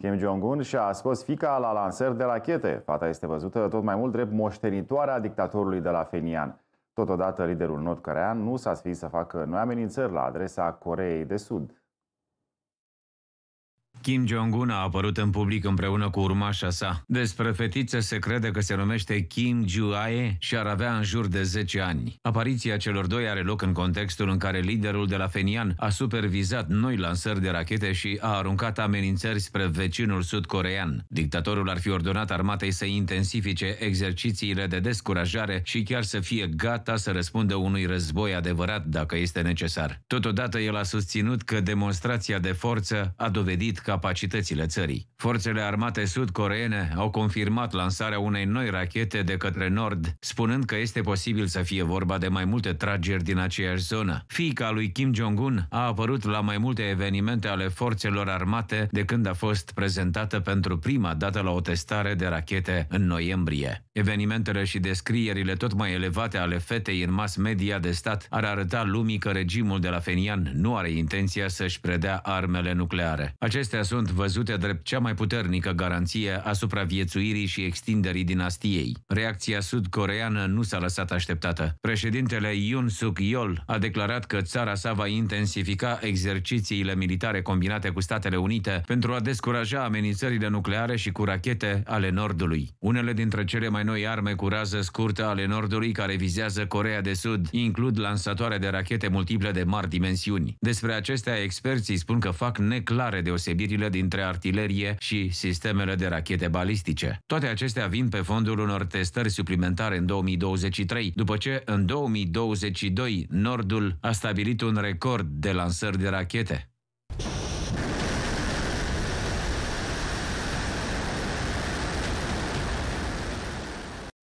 Kim Jong-un și-a ascos fica la lansări de rachete. Fata este văzută tot mai mult drept moștenitoarea a dictatorului de la Fenian. Totodată, liderul nord-corean nu s-a sfit să facă noi amenințări la adresa Coreei de Sud. Kim Jong-un a apărut în public împreună cu urmașa sa. Despre fetiță se crede că se numește Kim Ju-ae și ar avea în jur de 10 ani. Apariția celor doi are loc în contextul în care liderul de la Fenian a supervizat noi lansări de rachete și a aruncat amenințări spre vecinul sud-corean. Dictatorul ar fi ordonat armatei să intensifice exercițiile de descurajare și chiar să fie gata să răspundă unui război adevărat dacă este necesar. Totodată el a susținut că demonstrația de forță a dovedit capacitățile țării. Forțele armate sud-coreene au confirmat lansarea unei noi rachete de către Nord, spunând că este posibil să fie vorba de mai multe trageri din aceeași zonă. Fiica lui Kim Jong-un a apărut la mai multe evenimente ale forțelor armate de când a fost prezentată pentru prima dată la o testare de rachete în noiembrie. Evenimentele și descrierile tot mai elevate ale fetei în mass media de stat ar arăta lumii că regimul de la Fenian nu are intenția să-și predea armele nucleare. Aceste acestea sunt văzute drept cea mai puternică garanție a viețuirii și extinderii dinastiei. Reacția sud-coreană nu s-a lăsat așteptată. Președintele Yoon Suk Yeol a declarat că țara sa va intensifica exercițiile militare combinate cu Statele Unite pentru a descuraja amenințările nucleare și cu rachete ale Nordului. Unele dintre cele mai noi arme cu rază scurtă ale Nordului care vizează Corea de Sud includ lansatoare de rachete multiple de mari dimensiuni. Despre acestea, experții spun că fac neclare deosebiri înlocuirile dintre artilerie și sistemele de rachete balistice. Toate acestea vin pe fondul unor testări suplimentare în 2023, după ce în 2022 Nordul a stabilit un record de lansări de rachete.